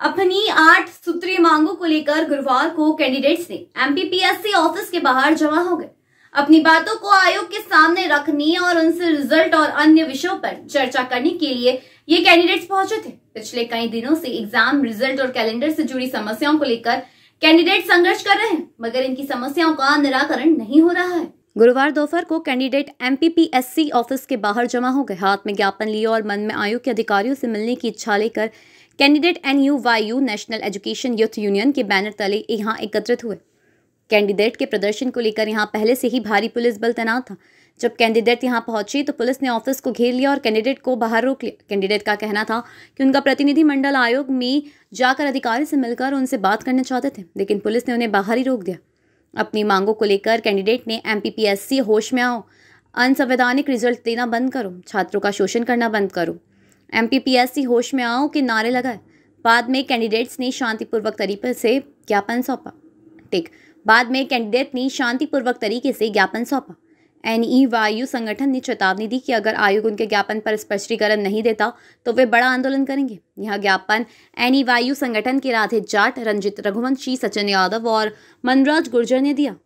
अपनी आठ सूत्रीय मांगों को लेकर गुरुवार को कैंडिडेट्स ने एमपीपीएससी ऑफिस के बाहर जमा हो गए अपनी बातों को आयोग के सामने रखने और उनसे रिजल्ट और अन्य विषयों पर चर्चा करने के लिए ये कैंडिडेट्स पहुंचे थे पिछले कई दिनों से एग्जाम रिजल्ट और कैलेंडर से जुड़ी समस्याओं को लेकर कैंडिडेट संघर्ष कर रहे हैं मगर इनकी समस्याओं का निराकरण नहीं हो रहा है गुरुवार दोपहर को कैंडिडेट एमपीपीएससी ऑफिस के बाहर जमा हो गए हाथ में ज्ञापन लिए और मन में आयोग के अधिकारियों से मिलने की इच्छा लेकर candidate NUYU national education youth union के बैनर तले यहाँ एकत्रित हुए कैंडिडेट के प्रदर्शन को लेकर यहाँ पहले से ही भारी पुलिस बल तैनात था जब कैंडिडेट यहाँ पहुंची तो पुलिस ने ऑफिस को घेर लिया और कैंडिडेट को बाहर रोक लिया कैंडिडेट का कहना था कि उनका प्रतिनिधिमंडल आयोग में जाकर अधिकारी से मिलकर उनसे बात करना चाहते थे लेकिन पुलिस ने उन्हें बाहर ही रोक दिया अपनी मांगों को लेकर कैंडिडेट ने एम होश में आओ अनसंवैधानिक रिजल्ट देना बंद करो छात्रों का शोषण करना बंद करो एम होश में आओ के नारे लगाए बाद में कैंडिडेट्स ने शांतिपूर्वक तरीके से ज्ञापन सौंपा ठीक बाद में कैंडिडेट ने शांतिपूर्वक तरीके से ज्ञापन सौंपा एनई वायु संगठन ने चेतावनी दी कि अगर आयोग उनके ज्ञापन पर स्पष्टीकरण नहीं देता तो वे बड़ा आंदोलन करेंगे यह ज्ञापन एनई वायु संगठन के राधे जाट रंजित रघुवंशी सचिन यादव और मनराज गुर्जर ने दिया